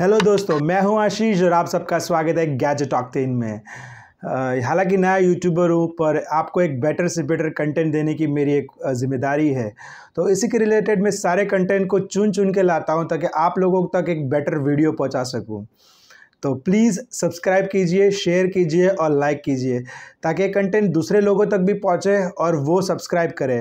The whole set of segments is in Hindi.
हेलो दोस्तों मैं हूं आशीष और आप सबका स्वागत है गैजेट ऑक्टेन में हालांकि नया यूट्यूबर हूं पर आपको एक बेटर से बेटर कंटेंट देने की मेरी एक जिम्मेदारी है तो इसी के रिलेटेड मैं सारे कंटेंट को चुन चुन के लाता हूँ ताकि आप लोगों तक एक बेटर वीडियो पहुँचा सकूँ तो प्लीज़ सब्सक्राइब कीजिए शेयर कीजिए और लाइक कीजिए ताकि कंटेंट दूसरे लोगों तक भी पहुँचे और वो सब्सक्राइब करें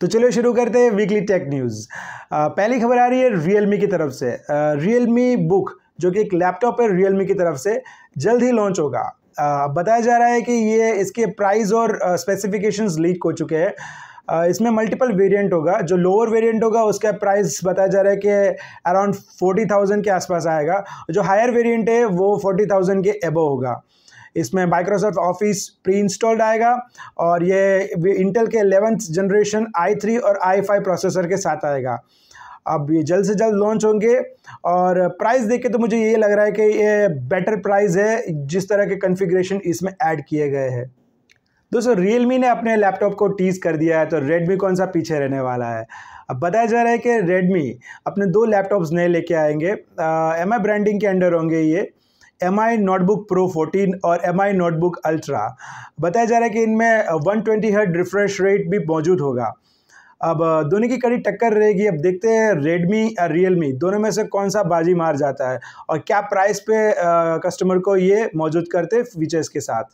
तो चलिए शुरू करते हैं वीकली टेक न्यूज़ पहली खबर आ रही है रियलमी की तरफ से रियलमी बुक जो कि एक लैपटॉप है रियलमी की तरफ से जल्द ही लॉन्च होगा बताया जा रहा है कि ये इसके प्राइस और स्पेसिफिकेशंस लीक हो चुके हैं इसमें मल्टीपल वेरिएंट होगा जो लोअर वेरिएंट होगा उसका प्राइस बताया जा रहा है कि अराउंड फोर्टी थाउजेंड के आसपास आएगा जो हायर वेरिएंट है वो फोर्टी थाउजेंड के एबो होगा इसमें माइक्रोसॉफ्ट ऑफिस प्री इंस्टॉल्ड आएगा और ये इंटेल के एलेवेंथ जनरेशन आई थ्री और आई फाइव प्रोसेसर के साथ आएगा अब ये जल्द से जल्द लॉन्च होंगे और प्राइस देख के तो मुझे ये लग रहा है कि ये बेटर प्राइस है जिस तरह के कन्फिग्रेशन इसमें ऐड किए गए हैं दोस्तों मी ने अपने लैपटॉप को टीज कर दिया है तो रेडमी कौन सा पीछे रहने वाला है अब बताया जा रहा है कि रेडमी अपने दो लैपटॉप्स नए लेके आएंगे एम आई ब्रांडिंग के अंडर होंगे ये M I notebook pro fourteen और एम आई नोटबुक अल्ट्रा बताया जा रहा है कि इनमें one twenty hertz refresh rate भी मौजूद होगा अब uh, दोनों की कड़ी टक्कर रहेगी अब देखते हैं रेडमी और रियलमी दोनों में से कौन सा बाजी मार जाता है और क्या प्राइस पे आ, uh, कस्टमर को ये मौजूद करते फीचर्स के साथ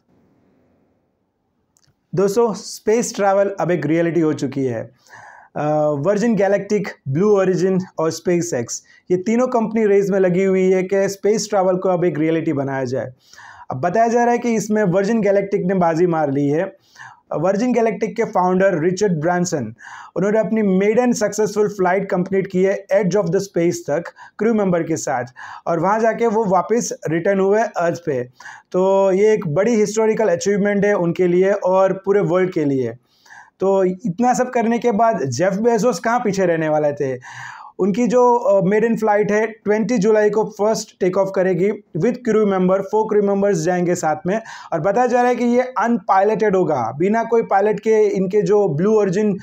दोस्तों स्पेस ट्रैवल अब एक रियलिटी हो चुकी है वर्जिन गैलेक्टिक ब्लू ओरिजिन और स्पेस एक्स ये तीनों कंपनी रेज में लगी हुई है कि स्पेस ट्रैवल को अब एक रियलिटी बनाया जाए अब बताया जा रहा है कि इसमें वर्जिन गैलेक्टिक ने बाजी मार ली है वर्जिन गैलेक्टिक के फाउंडर रिचर्ड ब्रांसन उन्होंने अपनी maiden successful flight complete की है एज ऑफ द स्पेस तक क्रू मेंबर के साथ और वहाँ जाके वो वापस रिटर्न हुए अर्थ पे तो ये एक बड़ी हिस्टोरिकल अचीवमेंट है उनके लिए और पूरे वर्ल्ड के लिए तो इतना सब करने के बाद जेफ बेजोस कहाँ पीछे रहने वाले थे उनकी जो मेड इन फ्लाइट है ट्वेंटी जुलाई को फर्स्ट टेक ऑफ करेगी with crew member four crew members जाएंगे साथ में और बताया जा रहा है कि ये अनपायलटेड होगा बिना कोई पायलट के इनके जो ब्लू ऑरिजिन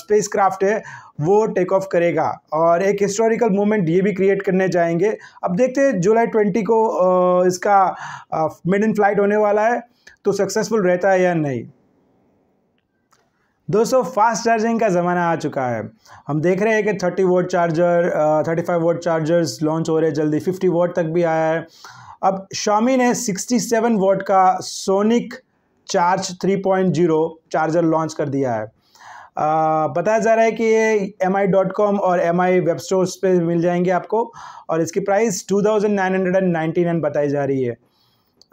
स्पेस क्राफ्ट है वो टेक ऑफ करेगा और एक हिस्टोरिकल मोमेंट ये भी क्रिएट करने जाएंगे अब देखते हैं जुलाई ट्वेंटी को इसका मेड इन फ्लाइट होने वाला है तो सक्सेसफुल रहता है या नहीं दोस्तों फास्ट चार्जिंग का ज़माना आ चुका है हम देख रहे हैं कि thirty watt charger thirty five watt chargers launch हो रहे हैं जल्दी फिफ्टी वोट तक भी आया है अब शामी ने सिक्सटी सेवन वोट का sonic charge three point zero charger launch कर दिया है बताया जा रहा है कि ये एम आई डॉट कॉम और एम आई वेब स्टोर्स पर मिल जाएंगे आपको और इसकी price two thousand nine hundred and ninety nine बताई जा रही है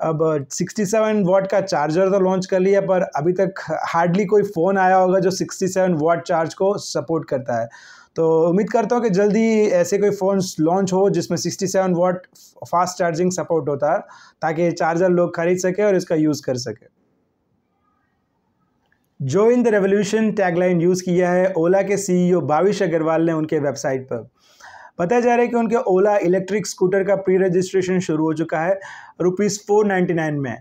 अब 67 वॉट का चार्जर तो लॉन्च कर लिया पर अभी तक हार्डली कोई फ़ोन आया होगा जो 67 वॉट चार्ज को सपोर्ट करता है तो उम्मीद करता हूँ कि जल्दी ऐसे कोई फ़ोन लॉन्च हो जिसमें 67 वॉट फास्ट चार्जिंग सपोर्ट होता है ताकि चार्जर लोग खरीद सके और इसका यूज़ कर सके जो in the revolution tagline use किया है ओला के सीईओ भाविश e अग्रवाल ने उनके वेबसाइट पर बताया जा रहा है कि उनके ओला इलेक्ट्रिक स्कूटर का प्री रजिस्ट्रेशन शुरू हो चुका है रुपीज़ फोर नाइन्टी नाइन में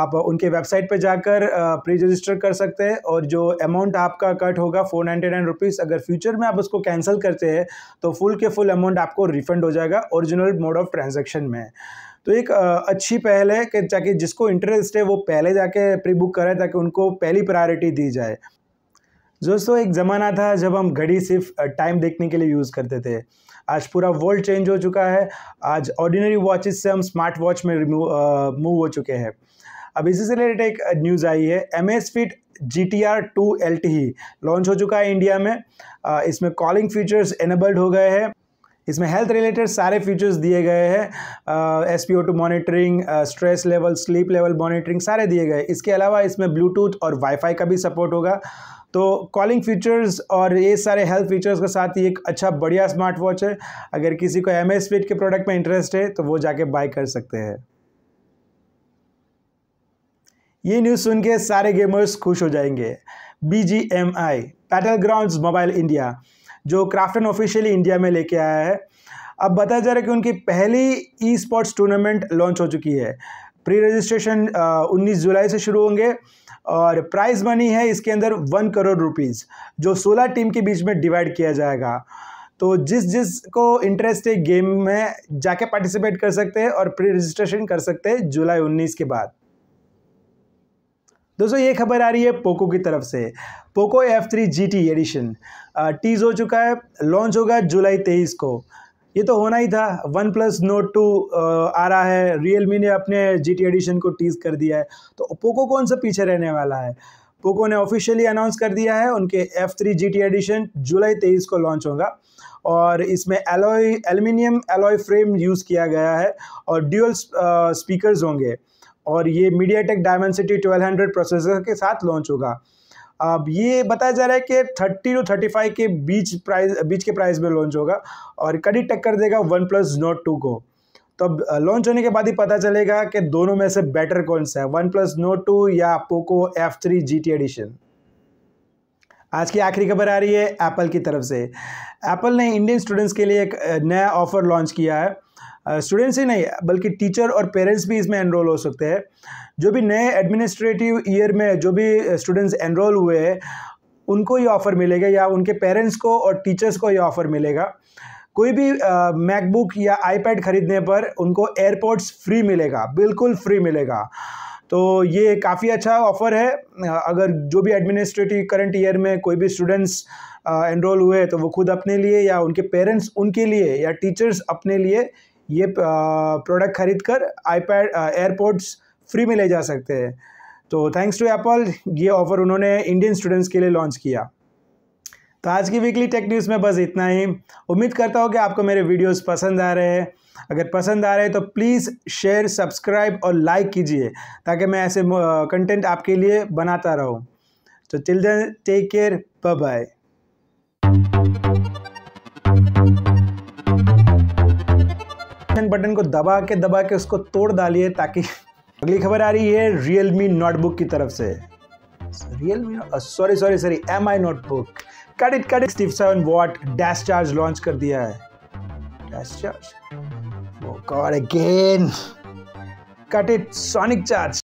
आप उनके वेबसाइट पर जाकर प्री रजिस्टर कर सकते हैं और जो अमाउंट आपका कट होगा फोर नाइन्टी नाइन रुपीज़ अगर फ्यूचर में आप उसको कैंसिल करते हैं तो फुल के फुल अमाउंट आपको रिफंड हो जाएगा ओरिजिनल मोड ऑफ ट्रांजेक्शन में तो एक अच्छी पहल है कि ताकि जिसको इंटरेस्ट है वो पहले जाके प्री बुक करें ताकि उनको पहली प्रायोरिटी दी जाए दोस्तों एक ज़माना था जब हम घड़ी सिर्फ टाइम देखने के लिए यूज़ करते थे आज पूरा वर्ल्ड चेंज हो चुका है आज ऑर्डिनरी वॉचेस से हम स्मार्ट वॉच में मूव हो चुके हैं अब इसी से रिलेटेड एक न्यूज़ आई है Amazfit G T R two L T ही लॉन्च हो चुका है इंडिया में इसमें कॉलिंग फीचर्स एनेबल्ड हो गए हैं इसमें हेल्थ रिलेटेड सारे फीचर्स दिए गए हैं S P O two monitoring stress level sleep level monitoring सारे दिए गए इसके अलावा इसमें ब्लूटूथ और वाईफाई का भी सपोर्ट होगा तो कॉलिंग फीचर्स और ये सारे हेल्थ फीचर्स के साथ ही एक अच्छा बढ़िया स्मार्ट वॉच है अगर किसी को एम एस के प्रोडक्ट में इंटरेस्ट है तो वो जाके बाय कर सकते हैं ये न्यूज़ सुन के सारे गेमर्स खुश हो जाएंगे B G M I battle ground mobile India जो क्राफ्टन ऑफिशियली इंडिया में लेके आया है अब बताया जा रहा है कि उनकी पहली ई स्पोर्ट्स टूर्नामेंट लॉन्च हो चुकी है प्री रजिस्ट्रेशन 19 जुलाई से शुरू होंगे और प्राइज़ मनी है इसके अंदर वन करोड़ रुपीज़ जो सोलह टीम के बीच में डिवाइड किया जाएगा तो जिस जिस को इंटरेस्ट है गेम में जाके पार्टिसिपेट कर सकते हैं और प्री रजिस्ट्रेशन कर सकते हैं जुलाई उन्नीस के बाद दोस्तों ये खबर आ रही है पोको की तरफ से Poco F three G T edition tease हो चुका है लॉन्च होगा जुलाई तेईस को ये तो होना ही था वन प्लस नोट टू आ रहा है रियल मी ने अपने जी टी एडिशन को टीज कर दिया है तो पोको कौन सा पीछे रहने वाला है पोको ने ऑफिशियली अनाउंस कर दिया है उनके F three G T edition July तेईस को लॉन्च होगा और इसमें alloy aluminium alloy frame use किया गया है और ड्यूअल स्पीकर्स होंगे और ये MediaTek Dimensity twelve hundred processor के साथ लॉन्च होगा अब ये बताया जा रहा है कि थर्टी टू थर्टी फाइव के बीच प्राइस बीच के प्राइस में लॉन्च होगा और कड़ी टक्कर देगा वन प्लस नोट टू को तो अब लॉन्च होने के बाद ही पता चलेगा कि दोनों में से बेटर कौन सा है वन प्लस नोट टू या Poco F three G T edition आज की आखिरी खबर आ रही है एप्पल की तरफ से एप्पल ने इंडियन स्टूडेंट्स के लिए एक नया ऑफर लॉन्च किया है स्टूडेंट्स ही नहीं बल्कि टीचर और पेरेंट्स भी इसमें एनरोल हो सकते हैं जो भी नए एडमिनिस्ट्रेटिव ईयर में जो भी स्टूडेंट्स एनरोल हुए हैं उनको ये ऑफ़र मिलेगा या उनके पेरेंट्स को और टीचर्स को ये ऑफ़र मिलेगा कोई भी मैकबुक या आईपैड ख़रीदने पर उनको एयरपोर्ट्स फ्री मिलेगा बिल्कुल फ्री मिलेगा तो ये काफ़ी अच्छा ऑफ़र है अगर जो भी एडमिनिस्ट्रेटिव करंट ईयर में कोई भी स्टूडेंट्स एनरोल हुए तो वो खुद अपने लिए या उनके पेरेंट्स उनके लिए या टीचर्स अपने लिए ये प्रोडक्ट खरीद कर आईपैड एयरपोर्ट्स फ्री में ले जा सकते हैं तो थैंक्स टू एप्पल ये ऑफ़र उन्होंने इंडियन स्टूडेंट्स के लिए लॉन्च किया तो आज की वीकली टेक न्यूज़ में बस इतना ही उम्मीद करता हूँ कि आपको मेरे वीडियोस पसंद आ रहे हैं अगर पसंद आ रहे हैं तो प्लीज़ शेयर सब्सक्राइब और लाइक कीजिए ताकि मैं ऐसे कंटेंट आपके लिए बनाता रहूँ तो till then take care bye bye button को दबा के दबा के उसको तोड़ डालिए ताकि अगली खबर आ रही है रियल मी नोटबुक की तरफ से Realme sorry sorry sorry M I notebook cut it cut it seven watt dash charge launch कर दिया है dash charge again cut it sonic charge